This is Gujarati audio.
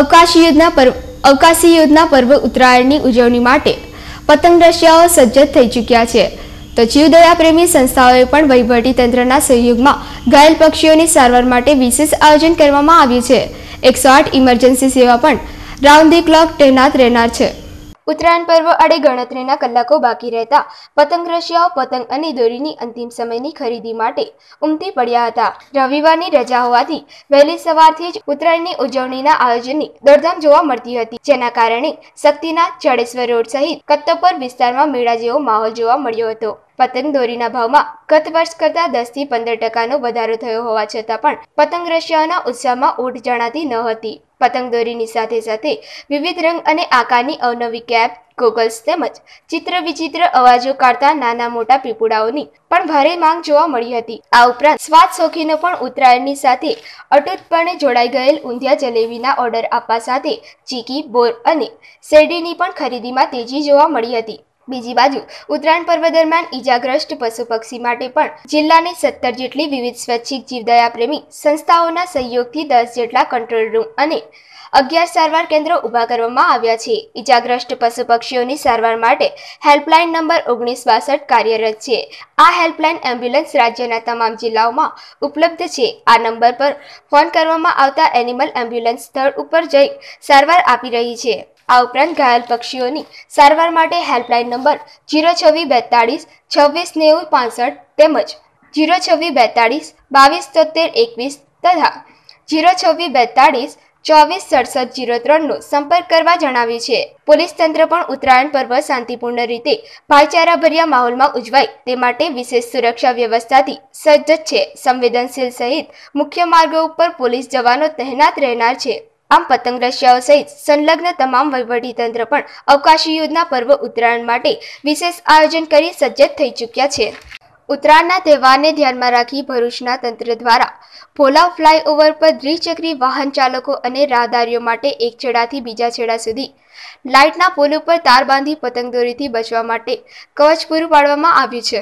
અવકાશી યોજના પર્વ પર્વ ઉત્તરાયણની ઉજવણી માટે પતંગ રશિયાઓ સજ્જ થઈ ચૂક્યા છે તો જીવદયા પ્રેમી સંસ્થાઓએ પણ વહીવટી તંત્રના સહયોગમાં ઘાયલ પક્ષીઓની સારવાર માટે વિશેષ આયોજન કરવામાં આવ્યું છે એકસો આઠ ઇમરજન્સી સેવા પણ રાઉન્ડ ધી ક્લોક તૈનાત રહેનાર છે ઉત્તરાયણ પર્વ અડે ગણતરીના કલાકો બાકી રહેતા પતંગ રશિયાઓ પતંગ અને દોરીની અંતિમ સમયની ખરીદી માટે ઉમટી પડ્યા હતા રવિવારની રજા હોવાથી વહેલી સવારથી જ ઉત્તરાયણની ઉજવણીના આયોજનની દોડધામ જોવા મળતી હતી જેના કારણે શક્તિનાથ જડેશ્વર રોડ સહિત કત્તોપર વિસ્તારમાં મેળા જેવો માહોલ જોવા મળ્યો હતો પતંગ દોરીના ભાવમાં ગત વર્ષ કરતાં દસથી પંદર ટકાનો વધારો થયો હોવા છતાં પણ પતંગ રશિયાઓના ઉત્સાહમાં ઊટ જણાતી ન હતી પતંગ દોરીની સાથે સાથે વિવિધ રંગ અને આકારની અવનવી કેપ ગોગલ્સ તેમજ ચિત્ર વિચિત્ર અવાજો કાઢતા નાના મોટા પીપુડાઓની પણ ભારે માંગ જોવા મળી હતી આ ઉપરાંત સ્વાદ શોખીનો પણ ઉત્તરાયણની સાથે અટૂટપણે જોડાઈ ગયેલ ઊંધિયા જલેબીના ઓર્ડર આપવા સાથે ચીકી બોર અને શેરડીની પણ ખરીદીમાં તેજી જોવા મળી હતી બીજી બાજુ ઉત્તરાયણ પર્વ દરમિયાન ઈજાગ્રસ્ત પશુ પક્ષી માટે પણ જિલ્લાની સત્તર જેટલી વિવિધ સ્વૈચ્છિક જીવદયા પ્રેમી સંસ્થાઓના સહયોગથી દસ જેટલા કંટ્રોલ રૂમ અને અગિયાર સારવાર કેન્દ્રો ઊભા કરવામાં આવ્યા છે ઈજાગ્રસ્ત પશુ પક્ષીઓની સારવાર માટે હેલ્પલાઇન નંબર ઓગણીસ બાસઠ કાર્યરત છે આ હેલ્પલાઇન એમ્બ્યુલન્સ રાજ્યના તમામ જિલ્લાઓમાં ઉપલબ્ધ છે આ નંબર પર ફોન કરવામાં આવતા એનિમલ એમ્બ્યુલન્સ સ્થળ ઉપર જઈ સારવાર આપી રહી છે આ ઉપરાંત ઘાયલ પક્ષીઓની સારવાર માટે હેલ્પલાઇન નંબર જીરો છવ્વી બેતાળીસ છવ્વીસ નેવું પાંસઠ તેમજ જીરો છવ્વી બેતાળીસ બાવીસ તોતેર એકવીસ તથા જીરો છવ્વીસ બેતાળીસ ચોવીસ સડસઠ જીરો ત્રણનો સંપર્ક કરવા જણાવ્યું છે પોલીસ તંત્ર પણ ઉત્તરાયણ પર્વ શાંતિપૂર્ણ રીતે ભાઈચારાભર્યા માહોલમાં ઉજવાય તે માટે વિશેષ સુરક્ષા વ્યવસ્થાથી સજ્જ છે સંવેદનશીલ સહિત મુખ્ય માર્ગો ઉપર પોલીસ જવાનો તહેનાત રહેનાર છે આમ પતંગ રશિયાઓ સહિત સંલગ્ન તમામ વહીવટીતંત્ર પણ અવકાશી યોજના પર્વ ઉત્તરાયણ માટે વિશેષ આયોજન કરી સજ્જ થઈ ચૂક્યા છે ઉત્તરાયણના તહેવારને ધ્યાનમાં રાખી ભરૂચના તંત્ર દ્વારા ભોલા ફ્લાયઓવર પર દ્વિચક્રી વાહન ચાલકો અને રાહદારીઓ માટે એક છેડાથી બીજા છેડા સુધી લાઇટના પોલ ઉપર તાર બાંધી પતંગ દોરીથી બચવા માટે કવચ પૂરું પાડવામાં આવ્યું છે